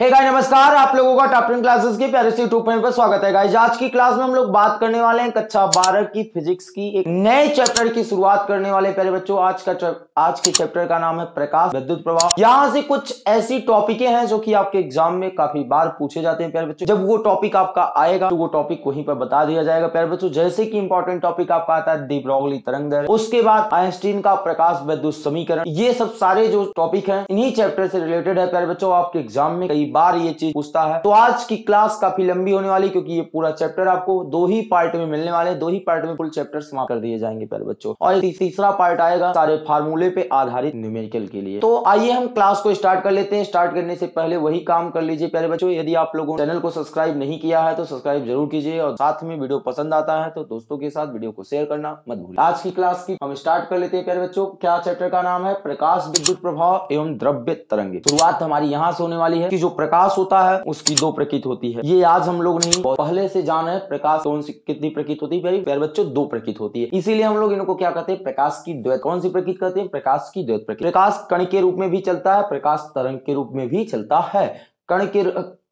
हे hey नमस्कार आप लोगों का टॉप क्लासेस के प्यारे से यूट्यूब पर स्वागत है गाइज आज की क्लास में हम लोग बात करने वाले हैं कक्षा बारह की फिजिक्स की एक नए चैप्टर की शुरुआत करने वाले प्यारे बच्चों आज का आज के चैप्टर का नाम है प्रकाश विद्युत प्रभाव यहाँ से कुछ ऐसी टॉपिकें हैं जो कि आपके एग्जाम में काफी बार पूछे जाते हैं प्यारे बच्चों जब वो टॉपिक आपका आएगा तो वो टॉपिक वहीं पर बता दिया जाएगा प्यारे बच्चों जैसे की इंपॉर्टेंट टॉपिक आपका आता है डिब्रॉगली तरंग उसके बाद आइंस्टीन का प्रकाश विद्युत समीकरण ये सब सारे जो टॉपिक है इन्हीं चैप्टर से रिलेटेड है प्यारे बच्चों आपके एग्जाम में कई कई बार ये चीज पूछता है तो आज की क्लास काफी लंबी होने वाली क्योंकि ये पूरा चैप्टर आपको दो ही पार्ट में मिलने वाले दो ही पार्ट में फुल चैप्टर समाप्त कर दिए जाएंगे पहले बच्चों और तीसरा पार्ट आएगा सारे फार्मूले पे आधारित न्यूमेरिकल के लिए तो आइए हम क्लास को स्टार्ट कर लेते हैं स्टार्ट करने से पहले वही काम कर लीजिए पहले बच्चों यदि आप लोगों चैनल को सब्सक्राइब नहीं किया है तो सब्सक्राइब जरूर कीजिए और साथ में वीडियो पसंद आता है तो दोस्तों के साथ वीडियो को शेयर करना मत भूल आज की क्लास की हम स्टार्ट कर लेते हैं प्यारे बच्चों क्या चैप्टर का नाम है प्रकाश विद्युत प्रभाव एवं द्रव्य तरंगे शुरुआत हमारी यहाँ से होने वाली है कि जो प्रकाश होता है उसकी दो प्रकृति होती है ये आज हम लोग नहीं पहले से जान है प्रकाश कौन सी कितनी प्रकृति होती है प्यारे बच्चों दो प्रकृति होती है इसीलिए हम लोग इनको क्या कहते हैं प्रकाश की द्वैत कौन सी प्रकृति कहते हैं प्रकाश की द्वैत प्रकृति प्रकाश कण के रूप में भी चलता है प्रकाश तरंग के रूप में भी चलता है कण के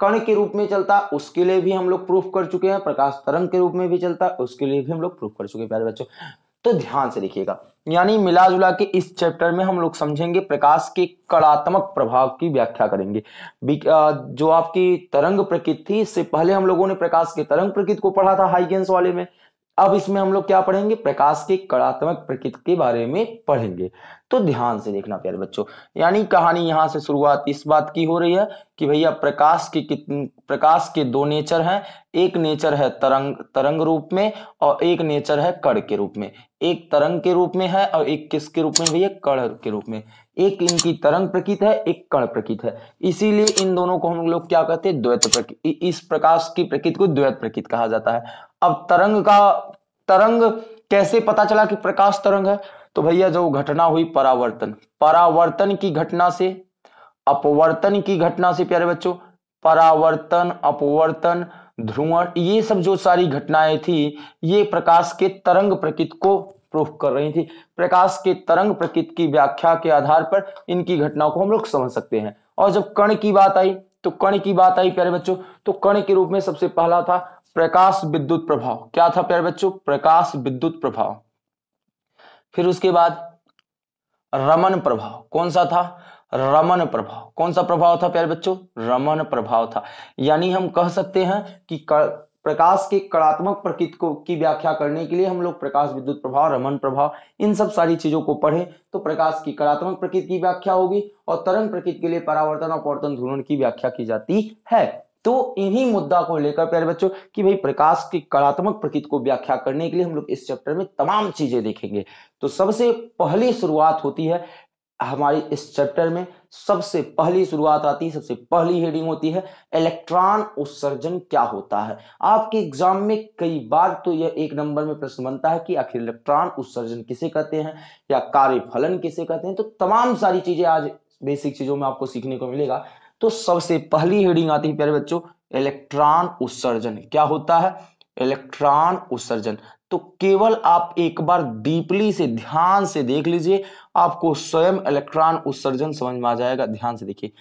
कण के रूप में चलता उसके लिए भी हम लोग प्रूफ कर चुके हैं प्रकाश तरंग के रूप में भी चलता उसके लिए भी हम लोग प्रूफ कर चुके हैं प्यारे बच्चों तो ध्यान से देखिएगा यानी मिला जुला के इस चैप्टर में हम लोग समझेंगे प्रकाश के कड़ात्मक प्रभाव की व्याख्या करेंगे जो आपकी तरंग प्रकृति थी इससे पहले हम लोगों ने प्रकाश के तरंग प्रकृति को पढ़ा था हाइगेंस वाले में अब इसमें हम लोग क्या पढ़ेंगे प्रकाश के कलात्मक प्रकृति के बारे में पढ़ेंगे तो ध्यान से देखना प्यारे बच्चों यानी कहानी यहाँ से शुरुआत इस बात की हो रही है कि भैया प्रकाश के प्रकाश के दो नेचर हैं एक नेचर है तरंग तरंग रूप में और एक नेचर है कड़ के रूप में एक तरंग के रूप में है और एक किसके रूप में भैया कड़ के रूप में एक इनकी तरंग प्रकृत है एक कण प्रकृत है इसीलिए इन दोनों को हम लोग क्या कहते हैं द्वैत प्रकृति इस प्रकाश की प्रकृति को द्वैत प्रकृत कहा जाता है अब तरंग का तरंग कैसे पता चला कि प्रकाश तरंग है तो भैया जो घटना हुई परावर्तन परावर्तन की घटना से अपवर्तन की घटना से प्यारे बच्चों परावर्तन अपवर्तन ध्रुवण ये सब जो सारी घटनाएं थी ये प्रकाश के तरंग प्रकृति को प्रूफ कर रही थी प्रकाश के तरंग प्रकृति की व्याख्या के आधार पर इनकी घटनाओं को हम लोग समझ सकते हैं और जब कण की बात आई तो कण की बात आई प्यारे बच्चों तो कण के रूप में सबसे पहला था प्रकाश विद्युत प्रभाव क्या था प्यारे बच्चों प्रकाश विद्युत प्रभाव फिर उसके बाद रमन प्रभाव कौन सा था रमन प्रभाव कौन सा प्रभाव था प्यारे बच्चों रमन प्रभाव था यानी हम कह सकते हैं कि कर, प्रकाश के कलात्मक प्रकृति को की व्याख्या करने के लिए हम लोग प्रकाश विद्युत प्रभाव रमन प्रभाव इन सब सारी चीजों को पढ़े तो प्रकाश की कलात्मक प्रकृति की व्याख्या होगी और तरंग प्रकृति के लिए परावर्तन और परावर्तन ध्रुवन की व्याख्या की जाती है तो इन्हीं मुद्दा को लेकर प्यारे बच्चों कि भाई प्रकाश की कलात्मक प्रकृति को व्याख्या करने के लिए हम लोग इस चैप्टर में तमाम चीजें देखेंगे तो सबसे पहली शुरुआत होती है हमारी इस चैप्टर में सबसे पहली शुरुआत आती है सबसे पहली हेडिंग होती है इलेक्ट्रॉन उत्सर्जन क्या होता है आपके एग्जाम में कई बार तो यह एक नंबर में प्रश्न बनता है कि आखिर इलेक्ट्रॉन उत्सर्जन किसे कहते हैं या कार्य फलन किसे कहते हैं तो तमाम सारी चीजें आज बेसिक चीजों में आपको सीखने को मिलेगा तो सबसे पहली हेडिंग आती है प्यारे बच्चों इलेक्ट्रॉन उत्सर्जन क्या होता है इलेक्ट्रॉन उत्सर्जन तो केवल आप एक बार डीपली से ध्यान से देख लीजिए आपको स्वयं इलेक्ट्रॉन उत्सर्जन समझ में आ जाएगा ध्यान से देखिए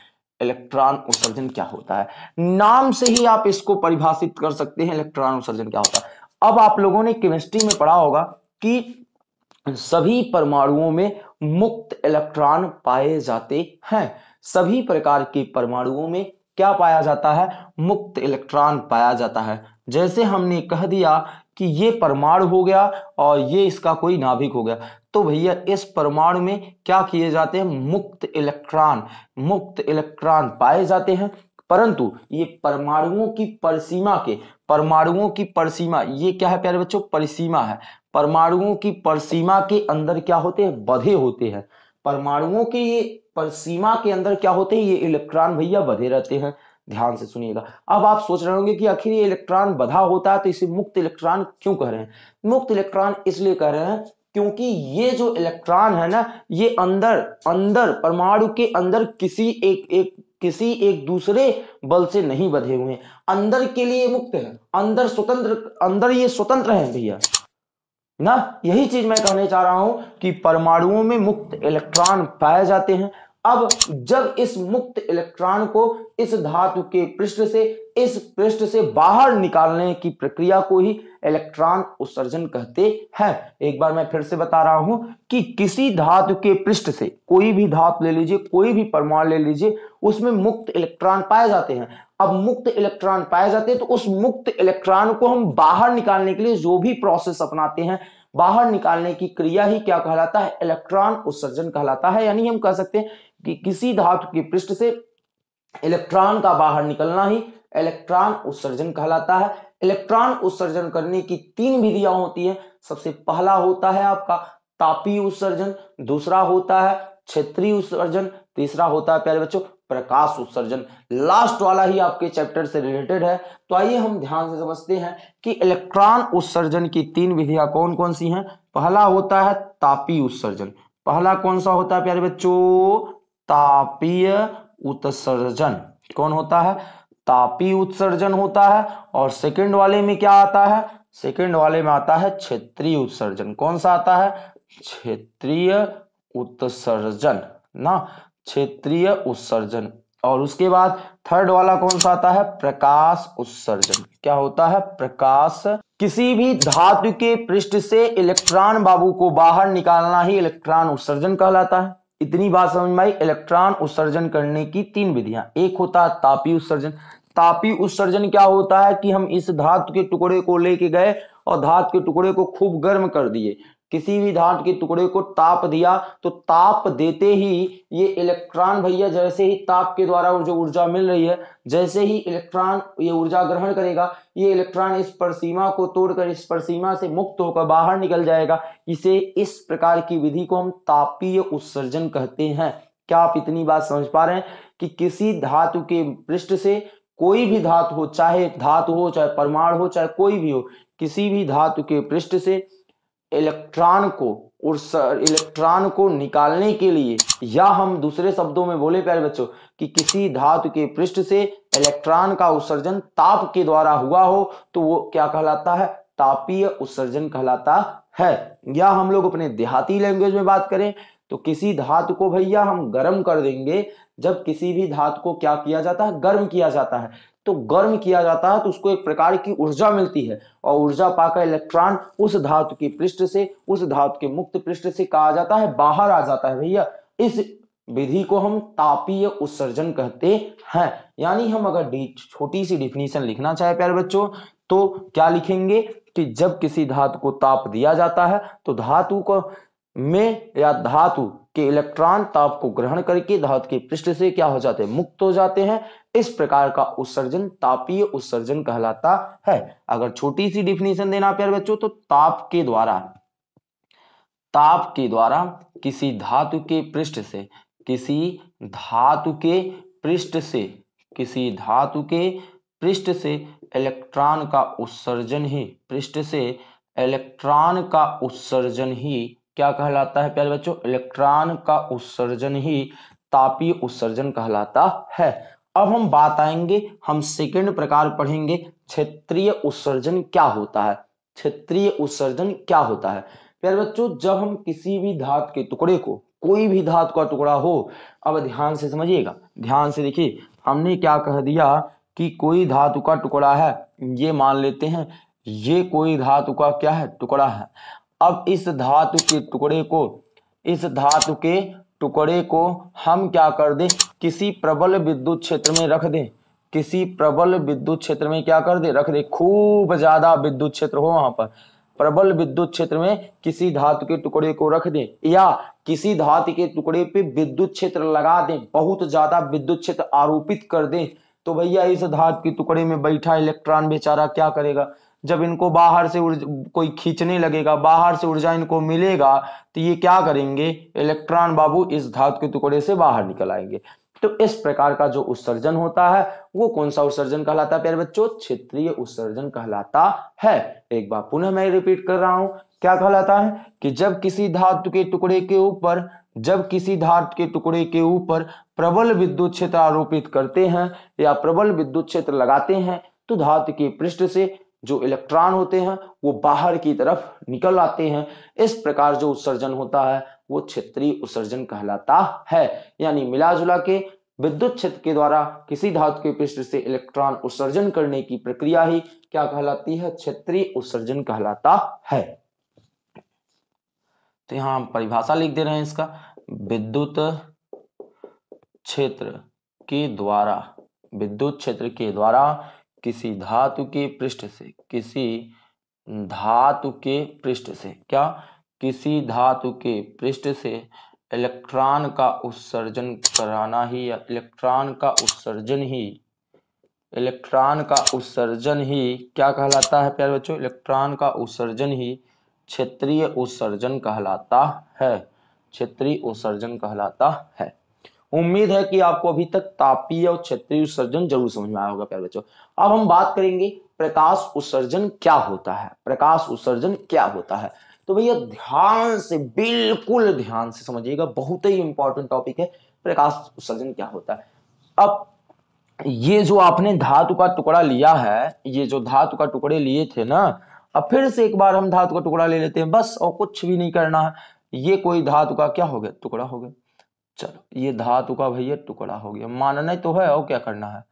इलेक्ट्रॉन उत्सर्जन क्या होता है नाम से ही आप इसको परिभाषित कर सकते हैं इलेक्ट्रॉन उत्सर्जन क्या होता है अब आप लोगों ने केमिस्ट्री में पढ़ा होगा कि सभी परमाणुओं में मुक्त इलेक्ट्रॉन पाए जाते हैं सभी प्रकार के परमाणुओं में क्या पाया जाता है मुक्त इलेक्ट्रॉन पाया जाता है जैसे हमने कह दिया कि ये परमाणु हो गया और ये इसका कोई नाभिक हो गया तो भैया इस परमाणु में क्या किए जाते हैं मुक्त इलेक्ट्रॉन मुक्त इलेक्ट्रॉन पाए जाते हैं परंतु ये परमाणुओं की परिसीमा के परमाणुओं की परिसीमा ये क्या है प्यारे बच्चों परिसीमा है परमाणुओं की परिसीमा के अंदर क्या होते हैं बधे होते हैं परमाणुओं के पर सीमा के अंदर क्या होते हैं ये इलेक्ट्रॉन भैया बधे रहते हैं ध्यान से सुनिएगा अब आप सोच रहे होंगे कि आखिर ये इलेक्ट्रॉन बधा होता है तो इसे मुक्त इलेक्ट्रॉन क्यों कह रहे हैं मुक्त इलेक्ट्रॉन इसलिए कह रहे हैं क्योंकि ये जो इलेक्ट्रॉन है ना ये अंदर अंदर परमाणु के अंदर किसी एक एक किसी एक दूसरे बल से नहीं बधे हुए हैं अंदर के लिए मुक्त है अंदर स्वतंत्र अंदर ये स्वतंत्र है भैया ना यही चीज मैं कहने चाह रहा हूं कि परमाणुओं में मुक्त इलेक्ट्रॉन पाए जाते हैं अब जब इस मुक्त इलेक्ट्रॉन को इस धातु के पृष्ठ से इस पृष्ठ से बाहर निकालने की प्रक्रिया को ही इलेक्ट्रॉन उत्सर्जन कहते हैं एक बार मैं फिर से बता रहा हूं कि किसी धातु के पृष्ठ से कोई भी धातु ले लीजिए कोई भी परमाणु ले लीजिए उसमें मुक्त इलेक्ट्रॉन पाए जाते हैं अब मुक्त इलेक्ट्रॉन पाए जाते हैं तो उस मुक्त इलेक्ट्रॉन को हम बाहर निकालने के लिए जो भी प्रोसेस अपनाते हैं बाहर निकालने की क्रिया ही क्या कहलाता है इलेक्ट्रॉन उत्सर्जन कहलाता है यानी हम कह सकते हैं कि किसी धातु की पृष्ठ से इलेक्ट्रॉन का बाहर निकलना ही इलेक्ट्रॉन उत्सर्जन कहलाता है इलेक्ट्रॉन उत्सर्जन करने की तीन विधियां होती है सबसे पहला होता है आपका तापी उत्सर्जन दूसरा होता है क्षेत्रीय उत्सर्जन तीसरा होता है प्यारे बच्चों प्रकाश उत्सर्जन लास्ट वाला ही आपके चैप्टर से रिलेटेड है तो आइए हम ध्यान से समझते हैं कि इलेक्ट्रॉन उत्सर्जन की तीन विधियां कौन कौन सी हैं पहला होता है तापी उत्सर्जन पहला कौन सा होता है प्यारे बच्चों तापीय उत्सर्जन कौन होता है तापीय उत्सर्जन होता है और सेकंड वाले में क्या आता है सेकंड वाले में आता है क्षेत्रीय उत्सर्जन कौन सा आता है क्षेत्रीय उत्सर्जन ना क्षेत्रीय उत्सर्जन और उसके बाद थर्ड वाला कौन सा आता है प्रकाश उत्सर्जन क्या होता है प्रकाश किसी भी धातु के पृष्ठ से इलेक्ट्रॉन बाबू को बाहर निकालना ही इलेक्ट्रॉन उत्सर्जन कहलाता है इतनी बात समझ में आई इलेक्ट्रॉन उत्सर्जन करने की तीन विधियां एक होता है तापी उत्सर्जन तापी उत्सर्जन क्या होता है कि हम इस धातु के टुकड़े को लेके गए और धातु के टुकड़े को खूब गर्म कर दिए किसी भी धातु के टुकड़े को ताप दिया तो ताप देते ही ये इलेक्ट्रॉन भैया जैसे ही ताप के द्वारा जो ऊर्जा मिल रही है जैसे ही इलेक्ट्रॉन ये ऊर्जा ग्रहण करेगा ये इलेक्ट्रॉन इस परसीमा को तोड़कर इस परसीमा से मुक्त होकर बाहर निकल जाएगा इसे इस प्रकार की विधि को हम तापीय उत्सर्जन कहते हैं क्या आप इतनी बात समझ पा रहे हैं कि किसी धातु के पृष्ठ से कोई भी धातु हो चाहे धातु हो चाहे परमाणु हो चाहे कोई भी हो किसी भी धातु के पृष्ठ से इलेक्ट्रॉन को और इलेक्ट्रॉन को निकालने के लिए या हम दूसरे शब्दों में बोले प्यारे बच्चों कि किसी धातु के पृष्ठ से इलेक्ट्रॉन का उत्सर्जन ताप के द्वारा हुआ हो तो वो क्या कहलाता है तापीय उत्सर्जन कहलाता है या हम लोग अपने देहाती लैंग्वेज में बात करें तो किसी धातु को भैया हम गर्म कर देंगे जब किसी भी धातु को क्या किया जाता है गर्म किया जाता है तो गर्म किया जाता है तो उसको एक प्रकार की ऊर्जा मिलती है और ऊर्जा पाकर इलेक्ट्रॉन उस धातु की पृष्ठ से उस धातु के मुक्त पृष्ठ से कहा जाता है बाहर आ जाता है भैया इस विधि को हम तापीय उत्सर्जन कहते हैं यानी हम अगर छोटी सी डिफिनीशन लिखना चाहे प्यारे बच्चों तो क्या लिखेंगे कि जब किसी धातु को ताप दिया जाता है तो धातु को में या धातु कि इलेक्ट्रॉन ताप को ग्रहण करके धातु के पृष्ठ से क्या हो जाते हैं मुक्त हो जाते हैं इस प्रकार का उत्सर्जन तापीय उत्सर्जन कहलाता है अगर छोटी सी डिफिनेशन देना प्यार बच्चों तो ताप के द्वारा ताप के द्वारा किसी धातु के पृष्ठ से किसी धातु के पृष्ठ से किसी धातु के पृष्ठ से इलेक्ट्रॉन का उत्सर्जन ही पृष्ठ से इलेक्ट्रॉन का उत्सर्जन ही क्या कहलाता है प्यारे बच्चों इलेक्ट्रॉन का उत्सर्जन ही तापीय उत्सर्जन कहलाता है अब हम बात आएंगे हम सेकेंड प्रकार पढ़ेंगे क्षेत्रीय उत्सर्जन क्या होता है क्षेत्रीय उत्सर्जन क्या होता है प्यारे बच्चों जब हम किसी भी धात के टुकड़े को कोई भी धात का टुकड़ा हो अब ध्यान से समझिएगा ध्यान से देखिए हमने क्या कह दिया कि कोई धातु का टुकड़ा है ये मान लेते हैं ये कोई धातु का क्या है टुकड़ा है अब इस धातु के टुकड़े को इस धातु के टुकड़े को हम क्या कर दें किसी प्रबल विद्युत क्षेत्र में रख दें किसी प्रबल विद्युत क्षेत्र में क्या कर दे रख दे खूब ज्यादा विद्युत क्षेत्र हो वहां पर प्रबल विद्युत क्षेत्र में किसी धातु के टुकड़े को रख दे या किसी धातु के टुकड़े पे विद्युत क्षेत्र लगा दे बहुत ज्यादा विद्युत क्षेत्र आरोपित कर दे तो भैया इस धातु के टुकड़े में बैठा इलेक्ट्रॉन बेचारा क्या करेगा जब इनको बाहर से ऊर्जा कोई खींचने लगेगा बाहर से ऊर्जा इनको मिलेगा तो ये क्या करेंगे इलेक्ट्रॉन बाबू इस धातु के टुकड़े से बाहर निकल आएंगे तो इस प्रकार का जो उत्सर्जन होता है वो कौन सा उत्सर्जन कहलाता है प्यारे बच्चों क्षेत्रीय उत्सर्जन कहलाता है एक बार पुनः मैं रिपीट कर रहा हूं क्या कहलाता है कि जब किसी धातु के टुकड़े के ऊपर जब किसी धातु के टुकड़े के ऊपर प्रबल विद्युत क्षेत्र आरोपित करते हैं या प्रबल विद्युत क्षेत्र लगाते हैं तो धातु के पृष्ठ से जो इलेक्ट्रॉन होते हैं वो बाहर की तरफ निकल आते हैं इस प्रकार जो उत्सर्जन होता है वो क्षेत्रीय उत्सर्जन कहलाता है यानी मिला जुला के विद्युत क्षेत्र के द्वारा किसी धातु के पृष्ठ से इलेक्ट्रॉन उत्सर्जन करने की प्रक्रिया ही क्या कहलाती है क्षेत्रीय उत्सर्जन कहलाता है तो यहां परिभाषा लिख दे रहे हैं इसका विद्युत क्षेत्र के द्वारा विद्युत क्षेत्र के द्वारा किसी धातु के पृष्ठ से किसी धातु के पृष्ठ से क्या किसी धातु के पृष्ठ से इलेक्ट्रॉन का उत्सर्जन कराना ही या इलेक्ट्रॉन का उत्सर्जन ही इलेक्ट्रॉन का उत्सर्जन ही क्या कहलाता है प्यारे बच्चों इलेक्ट्रॉन का उत्सर्जन ही क्षेत्रीय उत्सर्जन कहलाता है क्षेत्रीय उत्सर्जन कहलाता है उम्मीद है कि आपको अभी तक तापीय और क्षेत्रीय उत्सर्जन जरूर समझ में आया होगा प्यारे बच्चों अब हम बात करेंगे प्रकाश उत्सर्जन क्या होता है प्रकाश उत्सर्जन क्या होता है तो भैया ध्यान से बिल्कुल ध्यान से समझिएगा बहुत ही इंपॉर्टेंट टॉपिक है प्रकाश उत्सर्जन क्या होता है अब ये जो आपने धातु का टुकड़ा लिया है ये जो धातु का टुकड़े लिए थे ना अब फिर से एक बार हम धातु का टुकड़ा ले लेते हैं बस और कुछ भी नहीं करना है ये कोई धातु का क्या हो गया टुकड़ा हो गया चलो ये धातु का भैया टुकड़ा हो गया मानना तो है और क्या करना है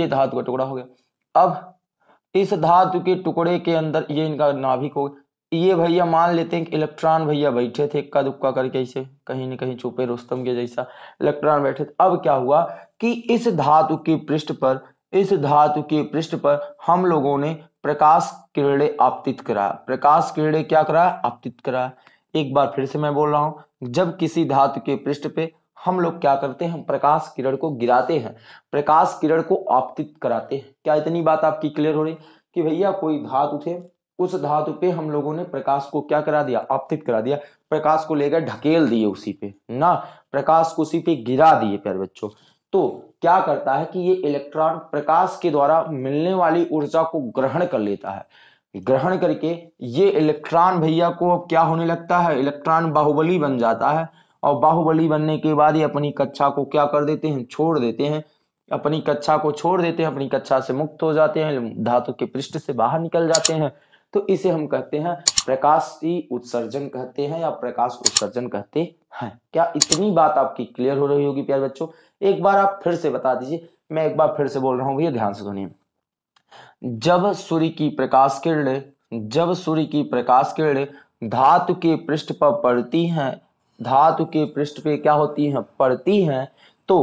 ये धातु का टुकड़ा हो गया अब इस धातु के टुकड़े के अंदर ये इनका नाभिक हो गया ये भैया मान लेते हैं कि इलेक्ट्रॉन भैया बैठे थे इक्का दुक्का करके इसे कहीं ना कहीं छुपे रोस्तम के जैसा इलेक्ट्रॉन बैठे थे अब क्या हुआ कि इस धातु के पृष्ठ पर इस धातु के पृष्ठ पर हम लोगों ने प्रकाश किरणे आपतित करा प्रकाश किरणे क्या करा आपतित करा एक बार फिर से मैं बोल रहा हूं जब किसी धातु के पृष्ठ पे हम लोग क्या करते हैं हम प्रकाश किरण को गिराते हैं प्रकाश किरण को आपतित कराते हैं क्या इतनी बात आपकी क्लियर हो रही कि भैया कोई धातु थे उस धातु पे हम लोगों ने प्रकाश को क्या करा दिया आपतित करा दिया प्रकाश को लेकर ढकेल दिए उसी पे ना प्रकाश को उसी पे गिरा दिए प्यार बच्चों तो क्या करता है कि ये इलेक्ट्रॉन प्रकाश के द्वारा मिलने वाली ऊर्जा को ग्रहण कर लेता है ग्रहण करके ये इलेक्ट्रॉन भैया को क्या होने लगता है इलेक्ट्रॉन बाहुबली बन जाता है और बाहुबली बनने के बाद ही अपनी कक्षा को क्या कर देते हैं छोड़ देते हैं अपनी कक्षा को छोड़ देते हैं अपनी कक्षा से मुक्त हो जाते हैं धातु के पृष्ठ से बाहर निकल जाते हैं तो इसे हम कहते हैं की उत्सर्जन कहते हैं या प्रकाश उत्सर्जन कहते हैं क्या इतनी बात आपकी क्लियर हो रही होगी प्यार बच्चों एक बार आप फिर से बता दीजिए मैं एक बार फिर से बोल रहा हूँ भैया ध्यान से सुनिए जब सूर्य की प्रकाश किरण जब सूर्य की प्रकाश किरण धातु के पृष्ठ पर पड़ती हैं धातु के पृष्ठ पे क्या होती हैं पड़ती हैं तो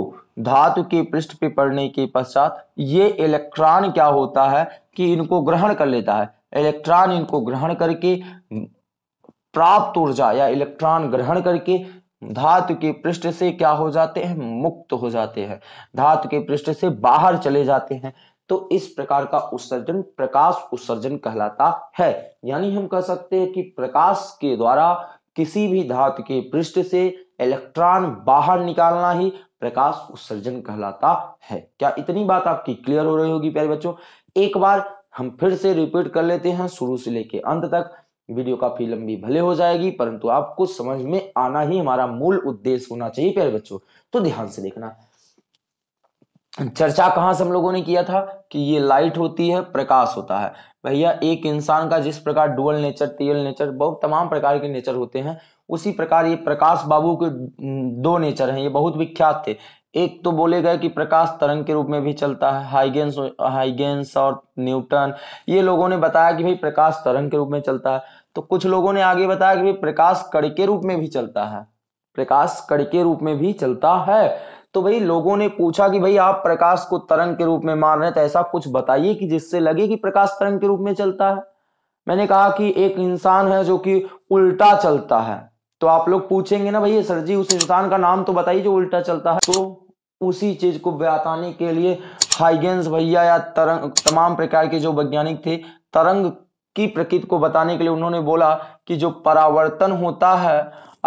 धातु के पृष्ठ पे पड़ने के पश्चात ये इलेक्ट्रॉन क्या होता है कि इनको ग्रहण कर लेता है इलेक्ट्रॉन इनको ग्रहण करके प्राप्त ऊर्जा या इलेक्ट्रॉन ग्रहण करके धातु के पृष्ठ से क्या हो जाते हैं मुक्त हो जाते हैं धातु के पृष्ठ से बाहर चले जाते हैं तो इस प्रकार का उत्सर्जन प्रकाश उत्सर्जन कहलाता है यानी हम कह सकते हैं कि प्रकाश के द्वारा किसी भी धातु के पृष्ठ से इलेक्ट्रॉन बाहर निकालना ही प्रकाश उत्सर्जन कहलाता है क्या इतनी बात आपकी क्लियर हो रही होगी प्यारे बच्चों एक बार हम फिर से रिपीट कर लेते हैं शुरू से लेके अंत तक वीडियो काफी लंबी भले हो जाएगी परंतु आपको समझ में आना ही हमारा मूल उद्देश्य होना चाहिए प्यारे बच्चों तो ध्यान से देखना चर्चा कहां से हम लोगों ने किया था कि ये लाइट होती है प्रकाश होता है भैया एक इंसान का जिस प्रकार डुअल नेचर टियल नेचर बहुत तमाम प्रकार के नेचर होते हैं उसी प्रकार ये प्रकाश बाबू के दो नेचर हैं ये बहुत विख्यात थे एक तो बोले गए कि प्रकाश तरंग के रूप में भी चलता है हाइगेंस हाइगेंस और न्यूटन ये लोगों ने बताया कि भाई प्रकाश तरंग के रूप में चलता है तो कुछ लोगों ने आगे बताया कि भाई प्रकाश कड़ के रूप में भी चलता है प्रकाश कड़ के रूप में भी चलता है तो भाई लोगों ने पूछा कि भाई आप प्रकाश को तरंग के रूप में मान रहे हैं तो ऐसा कुछ बताइए कि जिससे लगे कि प्रकाश तरंग के रूप में चलता है मैंने कहा कि एक इंसान है जो कि उल्टा चलता है तो आप लोग पूछेंगे ना भैया सर जी उस इंसान का नाम तो बताइए जो उल्टा चलता है तो उसी चीज को बताने के लिए हाइगेंस भैया या तरंग तमाम प्रकार के जो वैज्ञानिक थे तरंग की प्रकृति को बताने के लिए उन्होंने बोला कि जो परावर्तन होता है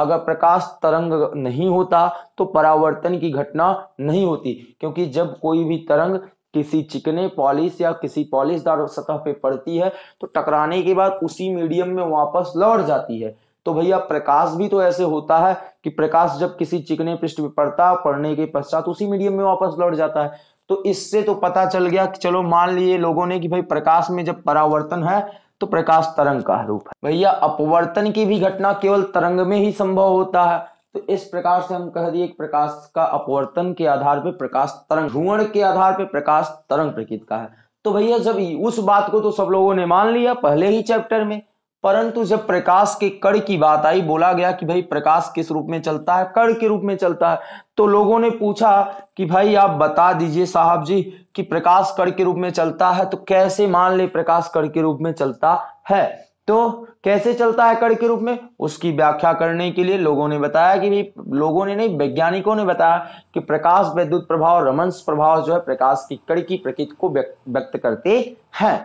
अगर प्रकाश तरंग नहीं होता तो परावर्तन की घटना नहीं होती क्योंकि जब कोई भी तरंग किसी चिकने पॉलिश या किसी पॉलिशदार सतह पे पड़ती है तो टकराने के बाद उसी मीडियम में वापस लौट जाती है तो भैया प्रकाश भी तो ऐसे होता है कि प्रकाश जब किसी चिकने पृष्ठ पे पड़ता है पड़ने के पश्चात उसी मीडियम में वापस लौट जाता है तो इससे तो पता चल गया कि चलो मान लिए लोगों ने कि भाई प्रकाश में जब परावर्तन है तो प्रकाश तरंग का रूप है भैया अपवर्तन की भी घटना केवल तरंग में ही संभव होता है तो इस प्रकार से हम कह दिए प्रकाश का अपवर्तन के आधार पर प्रकाश तरंग ध्रुवण के आधार पर प्रकाश तरंग प्रकृति का है तो भैया जब उस बात को तो सब लोगों ने मान लिया पहले ही चैप्टर में परंतु जब प्रकाश के कण की बात आई बोला गया कि भाई प्रकाश किस रूप में चलता है कण के रूप में चलता है तो लोगों ने पूछा कि भाई आप बता दीजिए साहब जी कि प्रकाश कण के रूप में चलता है तो कैसे मान ले प्रकाश कण के रूप में चलता है तो कैसे चलता है कण के रूप में उसकी व्याख्या करने के लिए लोगों ने बताया कि भाई लोगों ने नहीं वैज्ञानिकों ने बताया कि प्रकाश वैद्युत प्रभाव रमंस प्रभाव जो है प्रकाश की कड़ की प्रकृति को व्यक्त करते हैं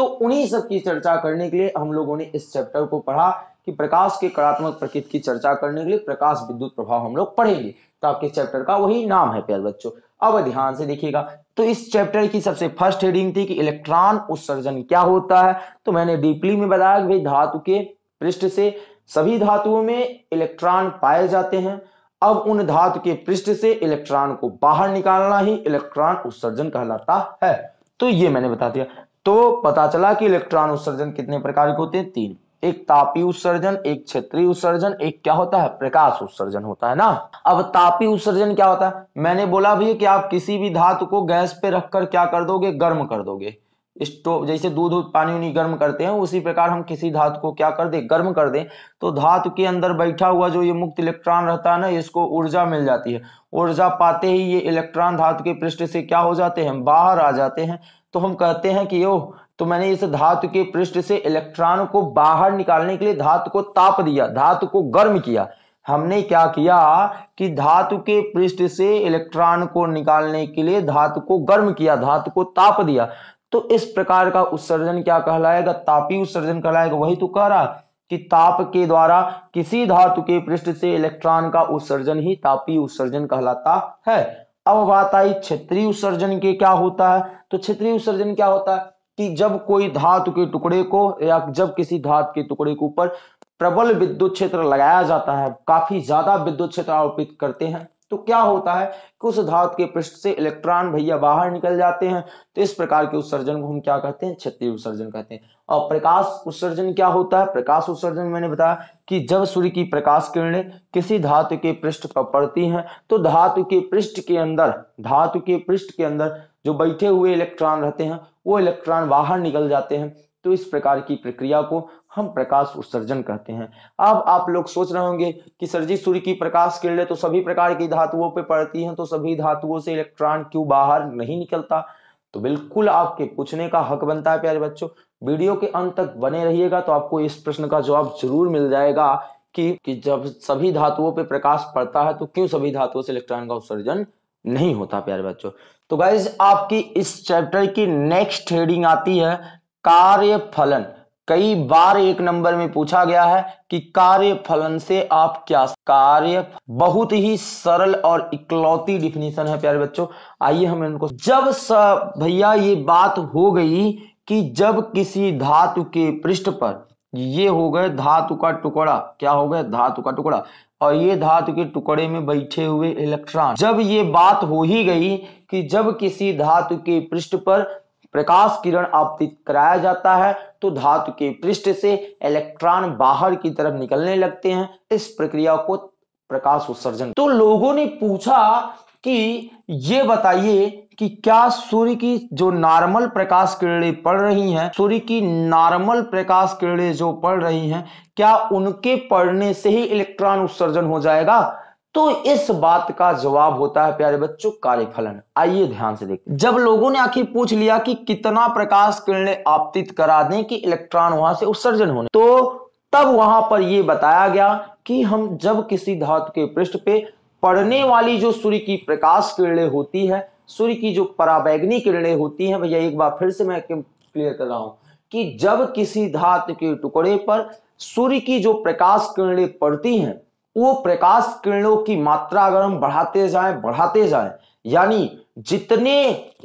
तो उन्हीं सब की चर्चा करने के लिए हम लोगों ने इस चैप्टर को पढ़ा कि प्रकाश के कलात्मक प्रकृति की चर्चा करने के लिए प्रकाश विद्युत प्रभाव हम लोग पढ़ेंगे तो आपके चैप्टर का वही नाम है प्यार बच्चों अब ध्यान से देखिएगा तो इस चैप्टर की सबसे फर्स्ट हेडिंग थी कि इलेक्ट्रॉन उत्सर्जन क्या होता है तो मैंने डीपली में बताया कि धातु के पृष्ठ से सभी धातुओं में इलेक्ट्रॉन पाए जाते हैं अब उन धातु के पृष्ठ से इलेक्ट्रॉन को बाहर निकालना ही इलेक्ट्रॉन उत्सर्जन कहलाता है तो ये मैंने बता दिया तो पता चला कि इलेक्ट्रॉन उत्सर्जन कितने प्रकार के होते हैं तीन एक तापी उत्सर्जन एक क्षेत्रीय उत्सर्जन एक क्या होता है प्रकाश उत्सर्जन होता है ना अब तापी उत्सर्जन क्या होता है मैंने बोला भी कि आप किसी भी धातु को गैस पे रखकर क्या कर दोगे गर्म कर दोगे स्टोव जैसे दूध पानी उनी गर्म करते हैं उसी प्रकार हम किसी धातु को क्या कर दें गर्म कर दें तो धातु के अंदर बैठा हुआ जो ये मुक्त इलेक्ट्रॉन रहता है ना इसको ऊर्जा मिल जाती है ऊर्जा पाते ही ये इलेक्ट्रॉन धातु के पृष्ठ से क्या हो जाते हैं बाहर आ जाते हैं तो हम कहते हैं कि ओह तो मैंने इस धातु के पृष्ठ से इलेक्ट्रॉन को बाहर निकालने के लिए धातु को ताप दिया धातु को गर्म किया हमने क्या किया कि धातु के पृष्ठ से इलेक्ट्रॉन को निकालने के लिए धातु को गर्म किया धातु को ताप दिया तो इस प्रकार का उत्सर्जन क्या कहलाएगा तापी उत्सर्जन कहलाएगा वही तो कह रहा कि ताप के द्वारा किसी धातु के पृष्ठ से इलेक्ट्रॉन का उत्सर्जन ही तापी उत्सर्जन कहलाता है अब बात आई क्षेत्रीय उत्सर्जन के क्या होता है तो क्षेत्रीय उत्सर्जन क्या होता है कि जब कोई धातु के टुकड़े को या जब किसी धातु के टुकड़े के ऊपर प्रबल विद्युत क्षेत्र लगाया जाता है काफी ज्यादा विद्युत क्षेत्र आरोपित करते हैं तो क्या होता है कि उस धातु के पृष्ठ से इलेक्ट्रॉन भैया बाहर निकल जाते हैं तो इस प्रकार के उत्सर्जन को हम क्या कहते हैं क्षत्रिय उत्सर्जन कहते हैं और प्रकाश उत्सर्जन क्या होता है प्रकाश उत्सर्जन मैंने बताया कि जब सूर्य की प्रकाश किरणें किसी धातु के पृष्ठ पर पड़ती हैं तो धातु के पृष्ठ के अंदर धातु के पृष्ठ के अंदर जो बैठे हुए इलेक्ट्रॉन रहते हैं वो इलेक्ट्रॉन बाहर निकल जाते हैं तो इस प्रकार की प्रक्रिया को हम प्रकाश उत्सर्जन कहते हैं अब आप लोग सोच रहे होंगे कि सर जी सूर्य की प्रकाश किरणें तो सभी प्रकार की धातुओं पर पड़ती हैं तो सभी धातुओं से इलेक्ट्रॉन क्यों बाहर नहीं निकलता तो बिल्कुल आपके पूछने का हक बनता है प्यारे बच्चों वीडियो के अंत तक बने रहिएगा तो आपको इस प्रश्न का जवाब जरूर मिल जाएगा कि, कि जब सभी धातुओं पर प्रकाश पड़ता है तो क्यों सभी धातुओं से इलेक्ट्रॉन का उत्सर्जन नहीं होता प्यारे बच्चों तो गाइज आपकी इस चैप्टर की नेक्स्ट हेडिंग आती है कार्य फलन कई बार एक नंबर में पूछा गया है कि कार्य फलन से आप क्या कार्य बहुत ही सरल और इकलौती डिफिनेशन है प्यारे बच्चों आइए हम इनको जब भैया ये बात हो गई कि जब किसी धातु के पृष्ठ पर ये हो गए धातु का टुकड़ा क्या हो गया धातु का टुकड़ा और ये धातु के टुकड़े में बैठे हुए इलेक्ट्रॉन जब ये बात हो ही गई कि जब किसी धातु के पृष्ठ पर प्रकाश किरण आपतित कराया जाता है तो धातु के पृष्ठ से इलेक्ट्रॉन बाहर की तरफ निकलने लगते हैं इस प्रक्रिया को प्रकाश उत्सर्जन तो लोगों ने पूछा कि ये बताइए कि क्या सूर्य की जो नॉर्मल प्रकाश किरणें पड़ रही हैं सूर्य की नॉर्मल प्रकाश किरणें जो पड़ रही हैं क्या उनके पड़ने से ही इलेक्ट्रॉन उत्सर्जन हो जाएगा तो इस बात का जवाब होता है प्यारे बच्चों कार्य फलन आइए ध्यान से देखें जब लोगों ने आखिर पूछ लिया कि कितना प्रकाश किरणें आपतित करा दें कि इलेक्ट्रॉन वहां से उत्सर्जन होने तो तब वहां पर यह बताया गया कि हम जब किसी धातु के पृष्ठ पे पड़ने वाली जो सूर्य की प्रकाश किरणें होती है सूर्य की जो पराबैगनी किरणें होती है भैया एक बार फिर से मैं क्लियर कर रहा हूं कि जब किसी धातु के टुकड़े पर सूर्य की जो प्रकाश किरणें पड़ती हैं वो प्रकाश किरणों की मात्रा अगर हम बढ़ाते जाएं बढ़ाते जाएं यानी जितने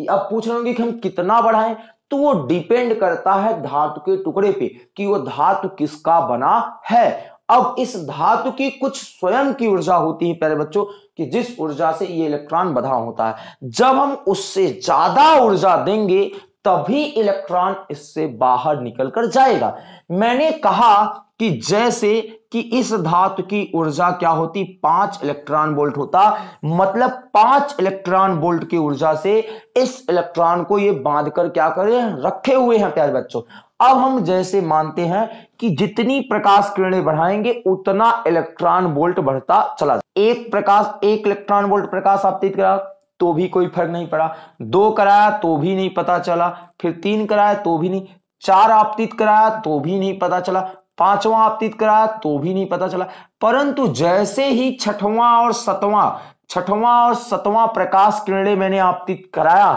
अब पूछ रहे होंगे कि हम कितना बढ़ाएं तो वो डिपेंड करता है धातु के टुकड़े पे कि वो धातु किसका बना है अब इस धातु की कुछ स्वयं की ऊर्जा होती है प्यारे बच्चों कि जिस ऊर्जा से ये इलेक्ट्रॉन बधा होता है जब हम उससे ज्यादा ऊर्जा देंगे तभी इलेक्ट्रॉन इससे बाहर निकलकर जाएगा मैंने कहा कि जैसे कि इस धातु की ऊर्जा क्या होती पांच इलेक्ट्रॉन वोल्ट होता मतलब पांच इलेक्ट्रॉन वोल्ट की ऊर्जा से इस इलेक्ट्रॉन को ये बांध कर क्या करें रखे हुए हैं प्यारे बच्चों अब हम जैसे मानते हैं कि जितनी प्रकाश किरणें बढ़ाएंगे उतना इलेक्ट्रॉन वोल्ट बढ़ता चला एक प्रकाश एक इलेक्ट्रॉन वोल्ट प्रकाश आप करा तो भी कोई फर्क नहीं पड़ा दो कराया तो भी नहीं पता चला फिर तीन कराया तो भी नहीं चार आपतित कराया तो भी नहीं पता चला पांचवा आपतित कराया तो भी नहीं पता चला परंतु जैसे ही छठवां और सतवां छठवां और सतवां प्रकाश किरणे मैंने आपतित कराया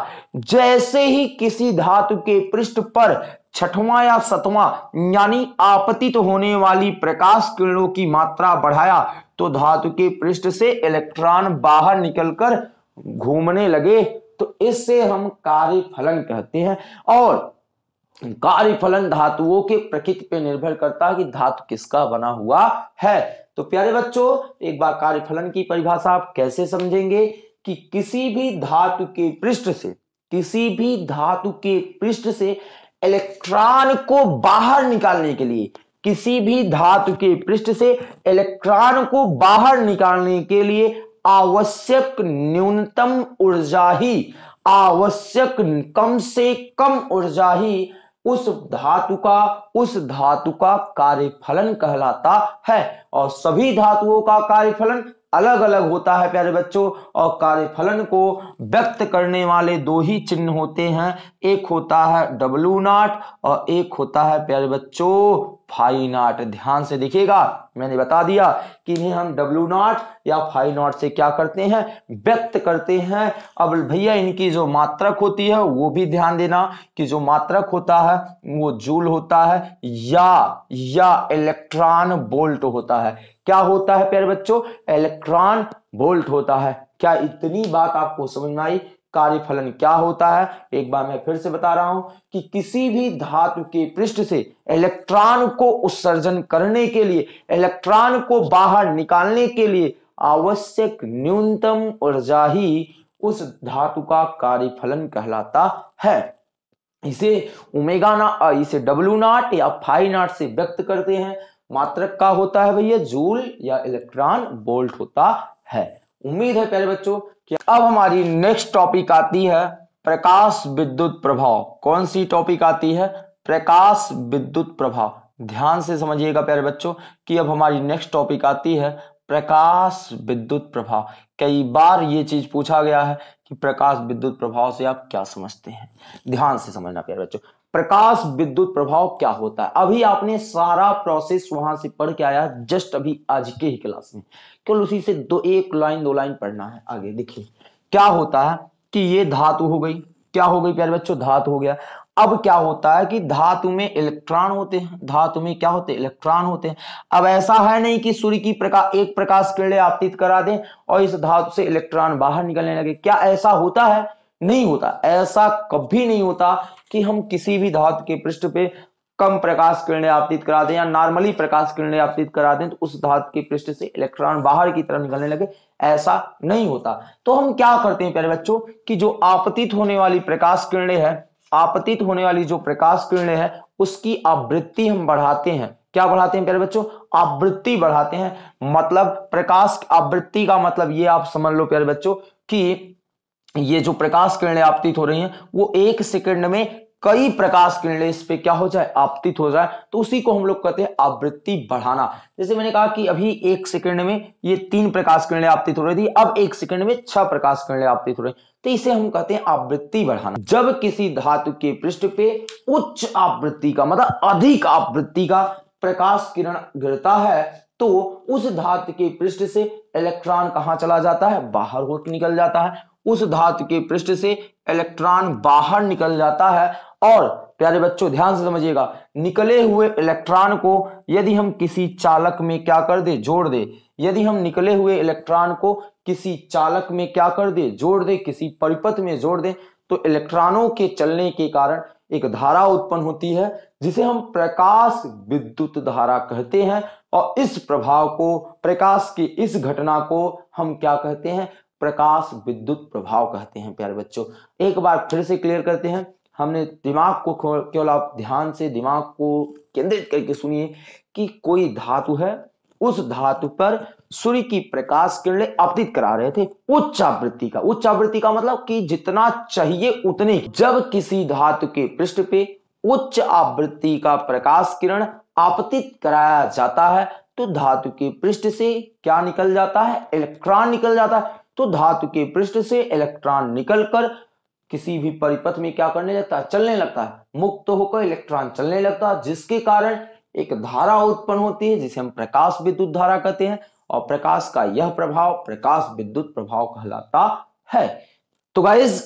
जैसे ही किसी धातु के पृष्ठ पर छठवां या सतवां यानी आपतित होने वाली प्रकाश किरणों की मात्रा बढ़ाया तो धातु के पृष्ठ से इलेक्ट्रॉन बाहर निकलकर घूमने लगे तो इससे हम कार्य फलन कहते हैं और कार्य फलन धातुओं के प्रकृति पर निर्भर करता है कि धातु किसका बना हुआ है तो प्यारे बच्चों एक बार कार्य फलन की परिभाषा आप कैसे समझेंगे कि किसी भी धातु के पृष्ठ से किसी भी धातु के पृष्ठ से इलेक्ट्रॉन को बाहर निकालने के लिए किसी भी धातु के पृष्ठ से इलेक्ट्रॉन को बाहर निकालने के लिए आवश्यक न्यूनतम ऊर्जा ही आवश्यक कम से कम ऊर्जा ही उस धातु का उस धातु का कार्यफलन कहलाता है और सभी धातुओं का कार्यफलन अलग अलग होता है प्यारे बच्चों और कार्यफलन को व्यक्त करने वाले दो ही चिन्ह होते हैं एक होता है डब्लू नाट और एक होता है प्यारे बच्चों फाइव नॉट ध्यान से देखिएगा मैंने बता दिया कि हम डब्ल्यू नॉट या फाइव नॉट से क्या करते हैं व्यक्त करते हैं अब भैया इनकी जो मात्रक होती है वो भी ध्यान देना कि जो मात्रक होता है वो जूल होता है या या इलेक्ट्रॉन बोल्ट होता है क्या होता है प्यारे बच्चों इलेक्ट्रॉन बोल्ट होता है क्या इतनी बात आपको समझ में आई कार्यफलन क्या होता है एक बार मैं फिर से बता रहा हूं कि किसी भी धातु के पृष्ठ से इलेक्ट्रॉन को उत्सर्जन करने के लिए इलेक्ट्रॉन को बाहर निकालने के लिए आवश्यक न्यूनतम ऊर्जा ही उस धातु का कार्यफलन कहलाता है इसे उमेगा ना इसे डब्लू नॉट या फाइव नॉट से व्यक्त करते हैं मात्रक का होता है भैया जूल या इलेक्ट्रॉन बोल्ट होता है उम्मीद है प्यारे बच्चों कि अब हमारी नेक्स्ट टॉपिक आती है प्रकाश विद्युत प्रभाव कौन सी टॉपिक आती है प्रकाश विद्युत प्रभाव ध्यान से समझिएगा प्यारे बच्चों कि अब हमारी नेक्स्ट टॉपिक आती है प्रकाश विद्युत प्रभाव कई बार ये चीज पूछा गया है कि प्रकाश विद्युत प्रभाव से आप क्या समझते हैं ध्यान से समझना प्यारे बच्चों प्रकाश विद्युत प्रभाव क्या होता है अभी आपने सारा प्रोसेस वहां से पढ़ के आया जस्ट अभी आज के ही क्लास में केवल उसी से दो एक लाइन दो लाइन पढ़ना है आगे देखिए क्या होता है कि ये धातु हो गई क्या हो गई प्यारे बच्चों धातु हो गया अब क्या होता है कि धातु में इलेक्ट्रॉन होते हैं धातु में क्या होते हैं इलेक्ट्रॉन होते हैं अब ऐसा है नहीं कि सूर्य की प्रकाश एक प्रकाश किरणें आपतित करा दें और इस धातु से इलेक्ट्रॉन बाहर निकलने लगे क्या ऐसा होता है नहीं होता ऐसा कभी नहीं होता कि हम किसी भी धातु के पृष्ठ पे कम प्रकाश किरणें आपतित करा दें या नॉर्मली प्रकाश किरणें आपतित करा दें तो उस धातु के पृष्ठ से इलेक्ट्रॉन बाहर की तरफ निकलने लगे ऐसा नहीं होता तो हम क्या करते हैं प्यारे बच्चों कि जो आपतित होने वाली प्रकाश किरणें हैं आपतित होने वाली जो प्रकाश किरणें हैं उसकी आवृत्ति हम बढ़ाते हैं क्या बढ़ाते हैं प्यारे बच्चों आवृत्ति बढ़ाते हैं मतलब प्रकाश आवृत्ति का मतलब ये आप समझ लो प्यारे बच्चों कि ये जो प्रकाश किरणें आपतित हो रही हैं वो एक सेकंड में कई प्रकाश किरणें इस पे क्या हो जाए आपतित हो जाए तो उसी को हम लोग कहते हैं आवृत्ति बढ़ाना जैसे मैंने कहा कि अभी एक सेकंड में ये तीन प्रकाश किरणें आपतित हो रही थी अब एक सेकंड में छह प्रकाश किरणें आपतित हो रही तो इसे हम कहते हैं आवृत्ति बढ़ाना जब किसी धातु के पृष्ठ पे उच्च आवृत्ति का मतलब अधिक आवृत्ति का प्रकाश किरण गिरता है तो उस धातु के पृष्ठ से इलेक्ट्रॉन कहां चला जाता है बाहर होकर निकल जाता है उस धातु के पृष्ठ से इलेक्ट्रॉन बाहर निकल जाता है और प्यारे बच्चों ध्यान से समझिएगा निकले हुए इलेक्ट्रॉन को यदि हम किसी चालक में क्या कर दे जोड़ दे यदि हम निकले हुए इलेक्ट्रॉन को किसी चालक में क्या कर दे जोड़ दे किसी परिपथ में जोड़ दे तो इलेक्ट्रॉनों के चलने के कारण एक धारा उत्पन्न होती है जिसे हम प्रकाश विद्युत धारा कहते हैं और इस प्रभाव को प्रकाश की इस घटना को हम क्या कहते हैं प्रकाश विद्युत प्रभाव कहते हैं प्यारे बच्चों एक बार फिर से क्लियर करते हैं हमने दिमाग को केवल आप ध्यान से दिमाग को केंद्रित करके सुनिए कि कोई धातु है उस धातु पर सूर्य की प्रकाश किरणें अपतित करा रहे थे उच्च आवृत्ति का उच्च आवृत्ति का मतलब कि जितना चाहिए उतने जब किसी धातु के पृष्ठ पे उच्च आवृत्ति का प्रकाश किरण आपतित कराया जाता है तो धातु के पृष्ठ से क्या निकल जाता है इलेक्ट्रॉन निकल जाता है तो धातु के पृष्ठ से इलेक्ट्रॉन निकलकर किसी भी परिपथ में क्या करने लगता है चलने लगता है मुक्त होकर इलेक्ट्रॉन चलने लगता है जिसके कारण एक धारा उत्पन्न होती है जिसे हम प्रकाश विद्युत धारा कहते हैं और प्रकाश का यह प्रभाव प्रकाश विद्युत प्रभाव कहलाता है तो गाइज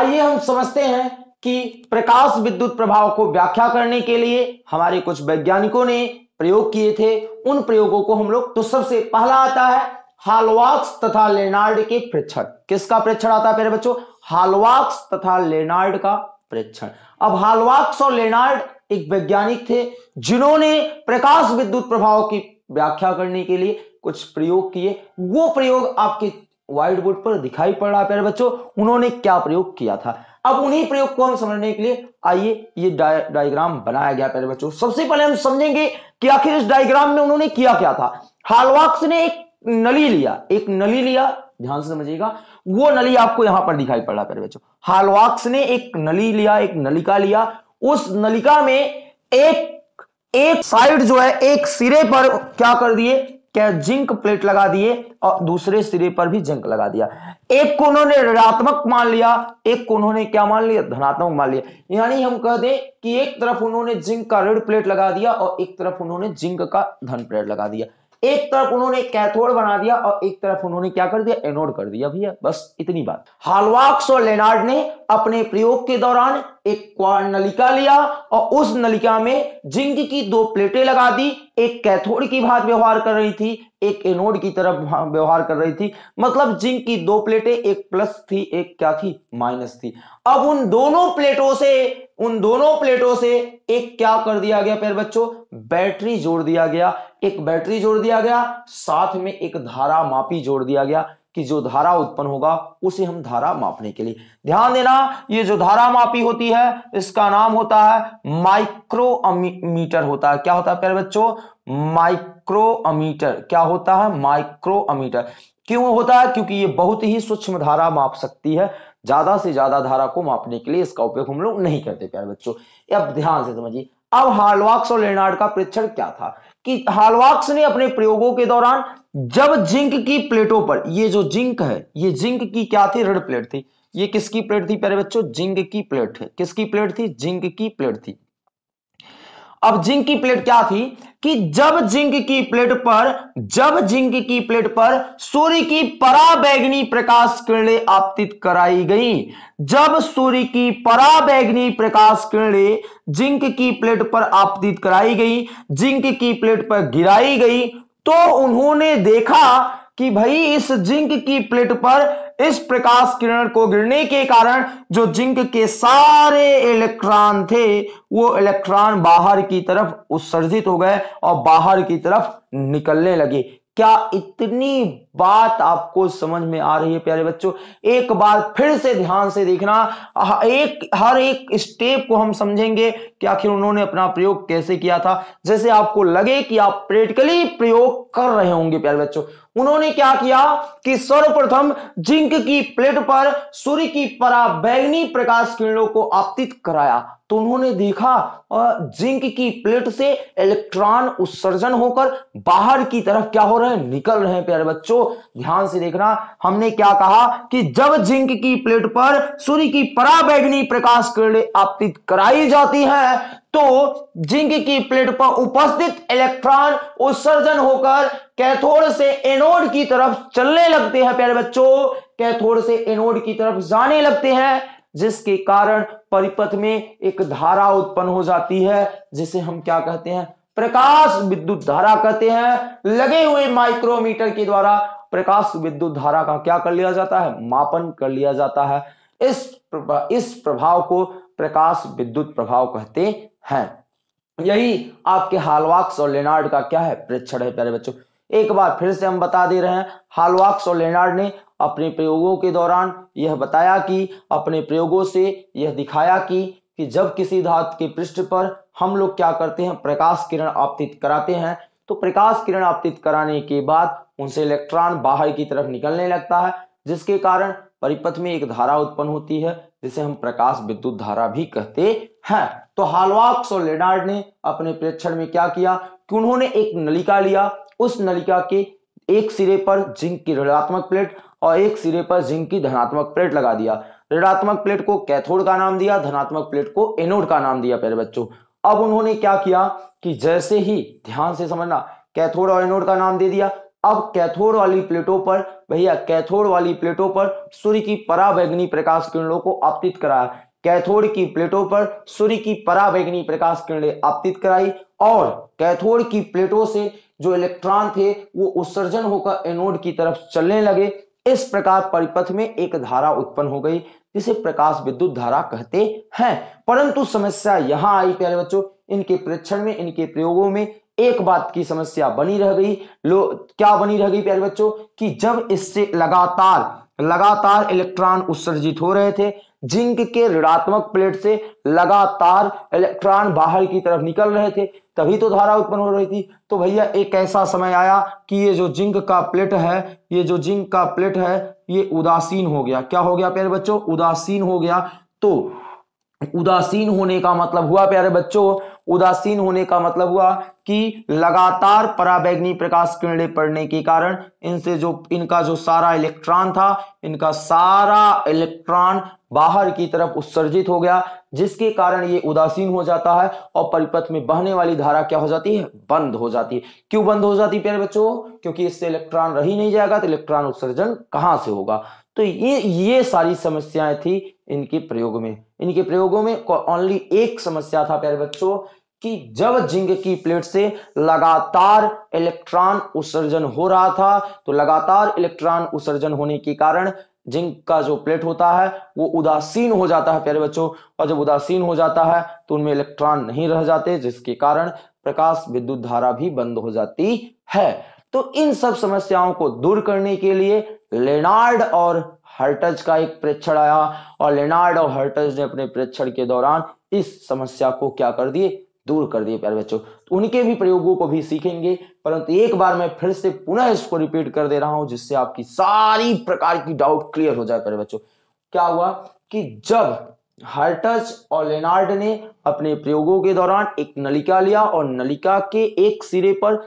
आइए हम समझते हैं कि प्रकाश विद्युत प्रभाव को व्याख्या करने के लिए हमारे कुछ वैज्ञानिकों ने प्रयोग किए थे उन प्रयोगों को हम लोग तो सबसे पहला आता है हालवाक्स तथा लेनार्ड के परीक्षण किसका परीक्षण आता है प्यारे बच्चों हालवाक्स तथा लेनार्ड का परीक्षण अब हालवाक्स और लेनार्ड एक वैज्ञानिक थे जिन्होंने प्रकाश विद्युत प्रभाव की व्याख्या करने के लिए कुछ प्रयोग किए वो प्रयोग आपके व्हाइट बोर्ड पर दिखाई पड़ रहा है प्यारे बच्चों उन्होंने क्या प्रयोग किया था अब उन्हीं प्रयोग को हम समझने के लिए आइए ये डायग्राम बनाया गया प्यारे बच्चों सबसे पहले हम समझेंगे कि आखिर इस डायग्राम में उन्होंने किया क्या था हालवाक्स ने एक नली लिया एक नली लिया ध्यान से समझिएगा वो नली आपको यहां पर दिखाई पड़ रहा है बच्चों हालवाक्स ने एक नली लिया एक नलिका लिया उस नलिका में एक एक साइड जो है एक सिरे पर क्या कर दिए क्या जिंक प्लेट लगा दिए और दूसरे सिरे पर भी जिंक लगा दिया एक को उन्होंने ऋणात्मक मान लिया एक को उन्होंने क्या मान लिया धनात्मक मान लिया यानी हम कह दें कि एक तरफ उन्होंने जिंक का ऋण प्लेट लगा दिया और एक तरफ उन्होंने जिंक का धन प्लेट लगा दिया एक तरफ उन्होंने कैथोड बना दिया और एक तरफ उन्होंने क्या कर दिया एनोड कर दिया भैया बस इतनी बात हालवाक्स और लेनार्ड ने अपने प्रयोग के दौरान एक नलिका लिया और उस नलिका में जिंक की दो प्लेटें लगा दी एक कैथोड की भात व्यवहार कर रही थी एक एनोड की तरफ व्यवहार कर रही थी मतलब जिंक की दो प्लेटें एक प्लस थी एक क्या थी माइनस थी अब उन दोनों प्लेटों से उन दोनों प्लेटों से एक क्या कर दिया गया प्यारे बच्चों बैटरी जोड़ दिया गया एक बैटरी जोड़ दिया गया साथ में एक धारा मापी जोड़ दिया गया कि जो धारा उत्पन्न होगा उसे हम धारा मापने के लिए ध्यान देना ये जो धारा मापी होती है इसका नाम होता है माइक्रोमीटर होता है क्या होता है प्यारे बच्चों माइक्रोमीटर क्या होता है माइक्रोमीटर क्यों होता है क्योंकि ये बहुत ही सूक्ष्म धारा माप सकती है ज्यादा से ज्यादा धारा को मापने के लिए इसका उपयोग हम लोग नहीं करते प्यारे बच्चों अब ध्यान से समझिए अब हार्लवाक्स और लेनार्ड का परीक्षण क्या था कि हार्लवाक्स ने अपने प्रयोगों के दौरान जब जिंक की प्लेटों पर ये जो जिंक है ये जिंक की क्या थी रेड प्लेट थी ये किसकी प्लेट थी प्यारे बच्चों जिंक की प्लेट है किसकी प्लेट थी जिंक की प्लेट थी अब जिंक की प्लेट क्या थी कि जब जिंक की प्लेट पर जब जिंक की प्लेट पर सूर्य की पराबैगनी प्रकाश किरणें आपतित कराई गई जब सूर्य की पराबैगनी प्रकाश किरणें जिंक की प्लेट पर आपतित कराई गई जिंक की प्लेट पर गिराई गई तो उन्होंने देखा कि भाई इस जिंक की प्लेट पर इस प्रकाश किरण को गिरने के कारण जो जिंक के सारे इलेक्ट्रॉन थे वो इलेक्ट्रॉन बाहर की तरफ उत्सर्जित हो गए और बाहर की तरफ निकलने लगे क्या इतनी बात आपको समझ में आ रही है प्यारे बच्चों एक बार फिर से ध्यान से देखना एक हर एक स्टेप को हम समझेंगे कि आखिर उन्होंने अपना प्रयोग कैसे किया था जैसे आपको लगे कि आप प्रैक्टिकली प्रयोग कर रहे होंगे प्यारे बच्चों उन्होंने क्या किया कि सर्वप्रथम जिंक की प्लेट पर सूर्य की पराबैंगनी प्रकाश किरणों को आपतित कराया तो उन्होंने देखा जिंक की प्लेट से इलेक्ट्रॉन उत्सर्जन होकर बाहर की तरफ क्या हो रहे हैं निकल रहे हैं प्यारे बच्चों ध्यान से देखना हमने क्या कहा कि जब जिंक की प्लेट पर सूर्य की पराबैगनी प्रकाश किरणें आपतित कराई जाती है तो जिंक की प्लेट पर उपस्थित इलेक्ट्रॉन उत्सर्जन होकर कैथोड से एनोड की तरफ चलने लगते हैं प्यारे बच्चों कैथोड से एनोड की तरफ जाने लगते हैं जिसके कारण परिपथ में एक धारा उत्पन्न हो जाती है जिसे हम क्या कहते हैं प्रकाश विद्युत धारा कहते हैं लगे हुए माइक्रोमीटर के द्वारा प्रकाश विद्युत धारा का क्या कर लिया जाता है मापन कर लिया जाता है इस प्रभा, इस प्रभाव को प्रकाश विद्युत प्रभाव कहते हैं यही आपके हालवाक्स और लेनार्ड का क्या है प्रेक्षण है प्यारे बच्चों एक बार फिर से हम बता दे रहे हैं हालवाक्स और लेनार्ड ने अपने प्रयोगों के दौरान यह बताया कि अपने प्रयोगों से यह दिखाया कि कि जब किसी धातु के पृष्ठ पर हम लोग क्या करते हैं प्रकाश किरण आपतित कराते हैं तो प्रकाश किरण आपतित कराने के बाद उनसे इलेक्ट्रॉन बाहर की तरफ निकलने लगता है जिसके कारण परिपथ में एक धारा उत्पन्न होती है जिसे हम प्रकाश विद्युत धारा भी कहते हैं तो हालवाक्स और लेनार्ड ने अपने प्रेक्षण में क्या किया कि उन्होंने एक नलिका लिया उस नलिका के एक सिरे पर जिंक की ऋणात्मक प्लेट और एक सिरे पर जिंक की धनात्मक प्लेट लगा दिया ऋणात्मक प्लेट को कैथोड का नाम दिया धनात्मक प्लेट को एनोड का नाम दिया प्यारे बच्चों अब उन्होंने क्या किया कि जैसे ही ध्यान से समझना कैथोड और एनोड का नाम दे दिया अब कैथोड वाली प्लेटों पर भैया कैथोड वाली प्लेटों पर सूर्य की परावैग्नि प्रकाश किरणों को आपतित कराया कैथोड की प्लेटों पर सूर्य की परावैग्नि प्रकाश किरणें आपतित कराई और कैथोड की प्लेटों से जो इलेक्ट्रॉन थे वो उत्सर्जन होकर एनोड की तरफ चलने लगे इस प्रकार परिपथ में एक धारा उत्पन्न हो गई जिसे प्रकाश विद्युत धारा कहते हैं परंतु समस्या यहां आई प्यारे बच्चों इनके परीक्षण में इनके प्रयोगों में एक बात की समस्या बनी रह गई लो क्या बनी रह गई प्यारे बच्चों कि जब इससे लगातार लगातार इलेक्ट्रॉन उत्सर्जित हो रहे थे जिंक के ऋणात्मक प्लेट से लगातार इलेक्ट्रॉन बाहर की तरफ निकल रहे थे तभी तो धारा उत्पन्न हो रही थी तो भैया एक ऐसा समय आया कि ये जो जिंक का प्लेट है ये जो जिंक का प्लेट है ये उदासीन हो गया क्या हो गया प्यारे बच्चों उदासीन हो गया तो उदासीन होने का मतलब हुआ प्यारे बच्चों उदासीन होने का मतलब हुआ कि लगातार पराबैग्नी प्रकाश किरणें पड़ने के कारण इनसे जो इनका जो सारा इलेक्ट्रॉन था इनका सारा इलेक्ट्रॉन बाहर की तरफ उत्सर्जित हो गया जिसके कारण ये उदासीन हो जाता है और परिपथ में बहने वाली धारा क्या हो जाती है बंद हो जाती है क्यों बंद हो जाती है प्यारे बच्चों क्योंकि इससे इलेक्ट्रॉन रही नहीं जाएगा तो इलेक्ट्रॉन उत्सर्जन कहां से होगा तो ये ये सारी समस्याएं थी इनके प्रयोग में इनके प्रयोगों में ओनली एक समस्या था प्यारे बच्चों कि जब जिंक की प्लेट से लगातार इलेक्ट्रॉन उत्सर्जन हो रहा था तो लगातार इलेक्ट्रॉन उत्सर्जन होने के कारण जिंक का जो प्लेट होता है वो उदासीन हो जाता है प्यारे बच्चों और जब उदासीन हो जाता है तो उनमें इलेक्ट्रॉन नहीं रह जाते जिसके कारण प्रकाश विद्युत धारा भी बंद हो जाती है तो इन सब समस्याओं को दूर करने के लिए लेनार्ड और हर्टज का एक प्रेक्षण आया और लेनार्ड और हर्टज ने अपने प्रेक्षण के दौरान इस समस्या को क्या कर दिए दूर कर दिए प्यारे बच्चों तो उनके भी प्रयोगों को भी सीखेंगे परंतु एक बार मैं फिर से पुनः इसको रिपीट कर दे रहा हूं जिससे आपकी सारी प्रकार की डाउट क्लियर हो जाए प्यारे बच्चों क्या हुआ कि जब हार्टच और लेनार्ड ने अपने प्रयोगों के दौरान एक नलिका लिया और नलिका के एक सिरे पर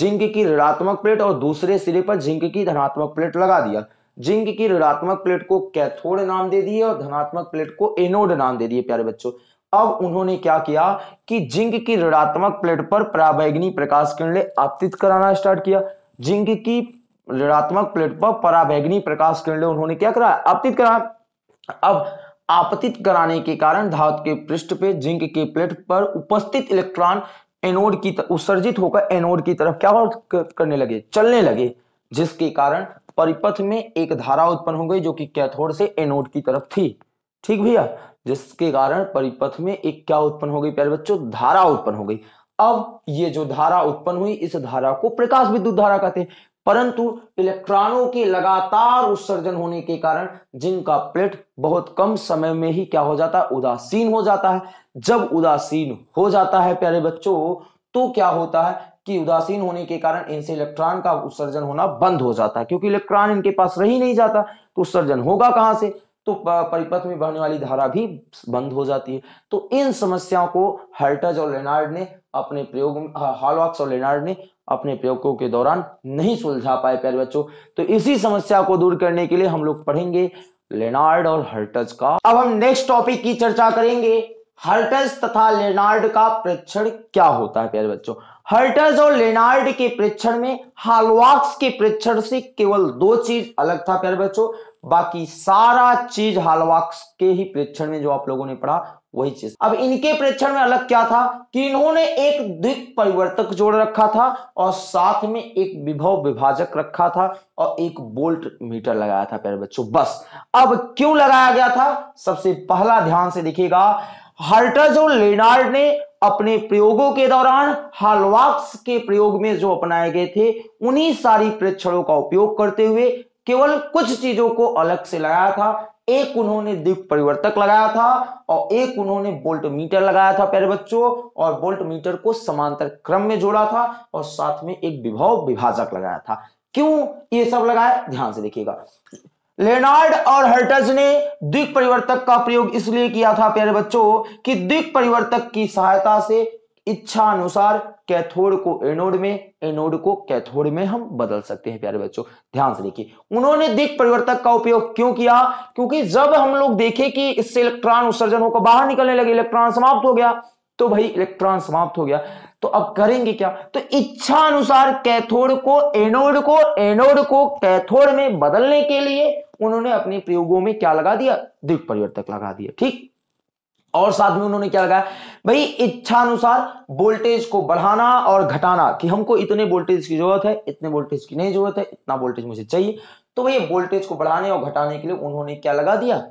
जिंक की ऋणात्मक प्लेट और दूसरे सिरे पर जिंक की धनात्मक प्लेट लगा दिया जिंक की ऋणात्मक प्लेट को कैथोड नाम दे दिए और धनात्मक प्लेट को एनोड नाम दे दिए प्यारे बच्चों अब उन्होंने क्या किया कि जिंक की ऋणात्मक प्लेट पर पराबैग्नी प्रकाश किरणें आपतित कराना स्टार्ट किया जिंक की ऋणात्मक प्लेट पर पराबैग्नी प्रकाश किरणें उन्होंने क्या कराया आपतित करा अब आपतित कराने के कारण धातु के पृष्ठ पे जिंक के प्लेट पर उपस्थित इलेक्ट्रॉन एनोड की उत्सर्जित होकर एनोड की तरफ क्या करने लगे चलने लगे जिसके कारण परिपथ में एक धारा उत्पन्न हो गई जो कि कैथोड से एनोड की तरफ थी ठीक भैया जिसके कारण परिपथ में एक क्या उत्पन्न हो गई प्यारे बच्चों धारा उत्पन्न हो गई अब ये जो धारा उत्पन्न हुई इस धारा को प्रकाश विद्युत धारा कहते हैं परंतु इलेक्ट्रॉनों के लगातार उत्सर्जन होने के कारण जिनका प्लेट बहुत कम समय में ही क्या हो जाता है उदासीन हो जाता है जब उदासीन हो जाता है प्यारे बच्चों तो क्या होता है कि उदासीन होने के कारण इनसे इलेक्ट्रॉन का उत्सर्जन होना बंद हो जाता है क्योंकि इलेक्ट्रॉन इनके पास रही नहीं जाता तो उत्सर्जन होगा कहां से तो परिपथ में बहने वाली धारा भी बंद हो जाती है तो इन समस्याओं को हर्टज और लेनार्ड ने अपने प्रयोग हॉलवॉक्स और लेनार्ड ने अपने प्रयोगों के दौरान नहीं सुलझा पाए प्यारे बच्चों तो इसी समस्या को दूर करने के लिए हम लोग पढ़ेंगे लेनार्ड और हर्टज का अब हम नेक्स्ट टॉपिक की चर्चा करेंगे हर्टज तथा लेनार्ड का प्रेक्षण क्या होता है प्यारे बच्चों हर्टज और लेनार्ड के प्रेक्षण में हालवाक्स के प्रेक्षण से केवल दो चीज अलग था प्यारे बच्चों बाकी सारा चीज हालवाक्स के ही प्रेक्षण में जो आप लोगों ने पढ़ा वही चीज अब इनके प्रेक्षण में अलग क्या था कि इन्होंने एक द्विक परिवर्तक जोड़ रखा था और साथ में एक विभव विभाजक रखा था और एक बोल्ट मीटर लगाया था प्यारे बच्चों बस अब क्यों लगाया गया था सबसे पहला ध्यान से देखिएगा हर्टज और लेनार्ड ने अपने प्रयोगों के दौरान हालवाक्स के प्रयोग में जो अपनाए गए थे उन्हीं सारी प्रेक्षणों का उपयोग करते हुए केवल कुछ चीजों को अलग से लगाया था एक उन्होंने दीप परिवर्तक लगाया था और एक उन्होंने बोल्ट मीटर लगाया था प्यारे बच्चों और बोल्ट मीटर को समांतर क्रम में जोड़ा था और साथ में एक विभव विभाजक लगाया था क्यों ये सब लगाया ध्यान से देखिएगा लेनार्ड और हर्टज ने द्विक परिवर्तक का प्रयोग इसलिए किया था प्यारे बच्चों कि द्विक परिवर्तक की सहायता से इच्छा अनुसार कैथोड को एनोड में एनोड को कैथोड में हम बदल सकते हैं प्यारे बच्चों ध्यान से देखिए उन्होंने दिक परिवर्तक का उपयोग क्यों किया क्योंकि जब हम लोग देखें कि इससे इलेक्ट्रॉन उत्सर्जन होकर बाहर निकलने लगे इलेक्ट्रॉन समाप्त हो गया तो भाई इलेक्ट्रॉन समाप्त हो गया तो अब करेंगे क्या तो इच्छा अनुसार कैथोड को एनोड को एनोड को कैथोड में बदलने के लिए उन्होंने अपने प्रयोगों में क्या लगा दिया दिक परिवर्तक लगा दिया ठीक और साथ में उन्होंने क्या लगाया भाई इच्छा अनुसार वोल्टेज को बढ़ाना और घटाना कि हमको इतने वोल्टेज की जरूरत है इतने वोल्टेज की नहीं जरूरत है इतना वोल्टेज मुझे चाहिए तो भाई वोल्टेज को बढ़ाने और घटाने के लिए उन्होंने क्या लगा दिया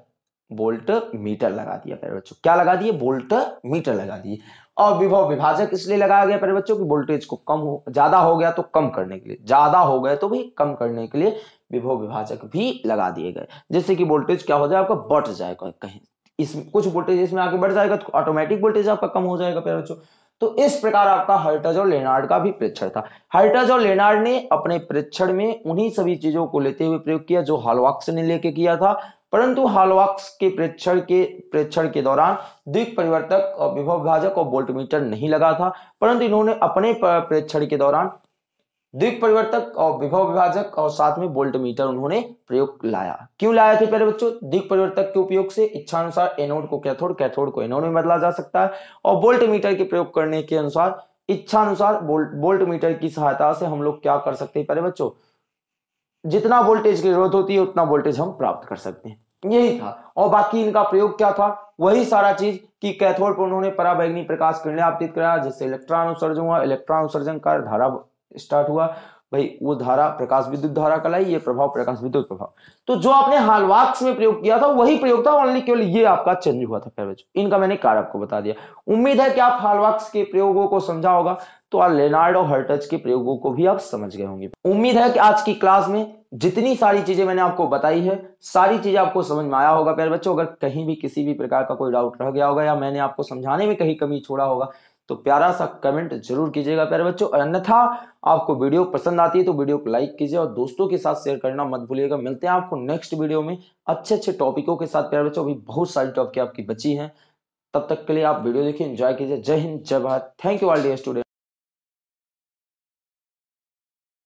वोल्ट मीटर लगा दिया प्यारे बच्चों क्या लगा दिए वोल्ट मीटर लगा दिए और विभव विभाजक इसलिए लगाया गया प्यारे बच्चों की वोल्टेज को कम हो ज्यादा हो गया तो कम करने के लिए ज्यादा हो गया तो भाई कम करने के लिए विभव विभाजक भी लगा दिए गए जिससे कि वोल्टेज क्या हो जाए आपका बढ़ जाएगा कहीं इस कुछ वोल्टेज इसमें आगे बढ़ जाएगा तो ऑटोमेटिक वोल्टेज आपका कम हो जाएगा प्यारे बच्चों तो इस प्रकार आपका हर्टज और लेनार्ड का भी परीक्षण था हर्टज और लेनार्ड ने अपने परीक्षण में उन्हीं सभी चीजों को लेते हुए प्रयोग किया जो हालवाक्स ने लेके किया था परंतु हालवाक्स के परीक्षण के परीक्षण के दौरान द्विक परिवर्तक और विभव भाजक और वोल्टमीटर नहीं लगा था परंतु इन्होंने अपने परीक्षण के दौरान द्विक परिवर्तक और विभव विभाजक और साथ में बोल्ट मीटर उन्होंने प्रयोग लाया क्यों लाया थे पहले बच्चों द्विक परिवर्तक के उपयोग से इच्छा अनुसार एनोड को कैथोड कैथोड को एनोड में बदला जा सकता है और बोल्ट मीटर के प्रयोग करने के अनुसार इच्छानुसार बोल्ट बोल्ट मीटर की सहायता से हम लोग क्या कर सकते हैं पहले बच्चों जितना वोल्टेज की जरूरत होती है उतना वोल्टेज हम प्राप्त कर सकते हैं यही था और बाकी इनका प्रयोग क्या था वही सारा चीज कि कैथोड पर उन्होंने पराबैग्नि प्रकाश किरणें आपतित कराया जिससे इलेक्ट्रॉन उत्सर्जन हुआ इलेक्ट्रॉन उत्सर्जन कर धारा स्टार्ट हुआ भाई वो धारा प्रकाश विद्युत धारा का लाई ये प्रभाव प्रकाश विद्युत प्रभाव तो जो आपने हालवाक्स में प्रयोग किया था वही प्रयोग था ओनली केवल ये आपका चेंज हुआ था पहले इनका मैंने कार आपको बता दिया उम्मीद है कि आप हालवाक्स के प्रयोगों को समझा होगा तो आप लेनार्ड और हर्टज के प्रयोगों को भी आप समझ गए होंगे उम्मीद है कि आज की क्लास में जितनी सारी चीजें मैंने आपको बताई है सारी चीजें आपको समझ में आया होगा प्यारे बच्चों अगर कहीं भी किसी भी प्रकार का कोई डाउट रह गया होगा या मैंने आपको समझाने में कहीं कमी छोड़ा होगा तो प्यारा सा कमेंट जरूर कीजिएगा प्यारे बच्चों और अन्यथा आपको वीडियो पसंद आती है तो वीडियो को लाइक कीजिए और दोस्तों के साथ शेयर करना मत भूलिएगा मिलते हैं आपको नेक्स्ट वीडियो में अच्छे अच्छे टॉपिकों के साथ प्यारे बच्चों अभी बहुत सारी टॉपिक आपकी बची हैं तब तक के लिए आप वीडियो देखिए इंजॉय कीजिए जय हिंद जय Bharat thank you all the student